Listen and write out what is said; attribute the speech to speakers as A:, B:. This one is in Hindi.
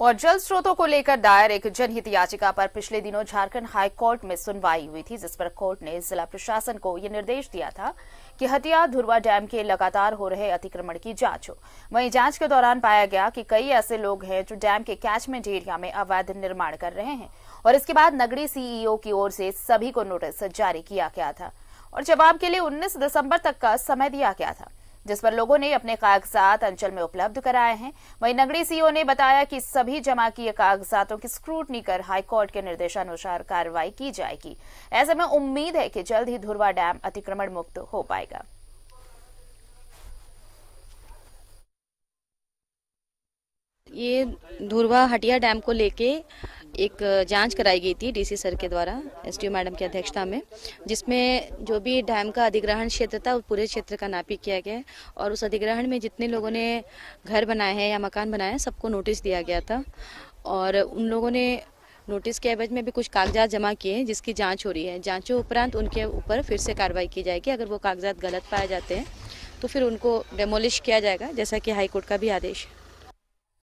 A: और जल स्रोतों को लेकर दायर एक जनहित याचिका पर पिछले दिनों झारखंड हाई कोर्ट में सुनवाई हुई थी जिस पर कोर्ट ने जिला प्रशासन को यह निर्देश दिया था कि हटिया धुरवा डैम के लगातार हो रहे अतिक्रमण की जांच हो वहीं जांच के दौरान पाया गया कि कई ऐसे लोग हैं जो डैम के कैचमेंट एरिया में अवैध निर्माण कर रहे हैं और इसके बाद नगरी सीईओ e की ओर से सभी को नोटिस जारी किया गया था और जवाब के लिए उन्नीस दिसंबर तक का समय दिया गया था जिस पर लोगों ने अपने कागजात अंचल में उपलब्ध कराए हैं वहीं नगड़ी सीओ ने बताया कि सभी जमा किए कागजातों की स्क्रूटनी कर हाईकोर्ट के निर्देशानुसार कार्रवाई की जाएगी ऐसे में उम्मीद है कि जल्द ही धुरवा डैम अतिक्रमण मुक्त हो पाएगा ये
B: धुरवा हटिया डैम को लेके एक जांच कराई गई थी डीसी सर के द्वारा एसडीओ मैडम की अध्यक्षता में जिसमें जो भी डैम का अधिग्रहण क्षेत्र था उस पूरे क्षेत्र का नापी किया गया और उस अधिग्रहण में जितने लोगों ने घर बनाए हैं या मकान बनाए हैं सबको नोटिस दिया गया था और उन लोगों ने नोटिस के एवज में भी कुछ कागजात जमा किए हैं जिसकी जाँच हो रही है जाँचों उपरांत उनके ऊपर फिर से कार्रवाई की जाएगी अगर वो कागजात गलत पाए जाते हैं तो फिर उनको डेमोलिश किया जाएगा जैसा कि हाईकोर्ट का भी आदेश है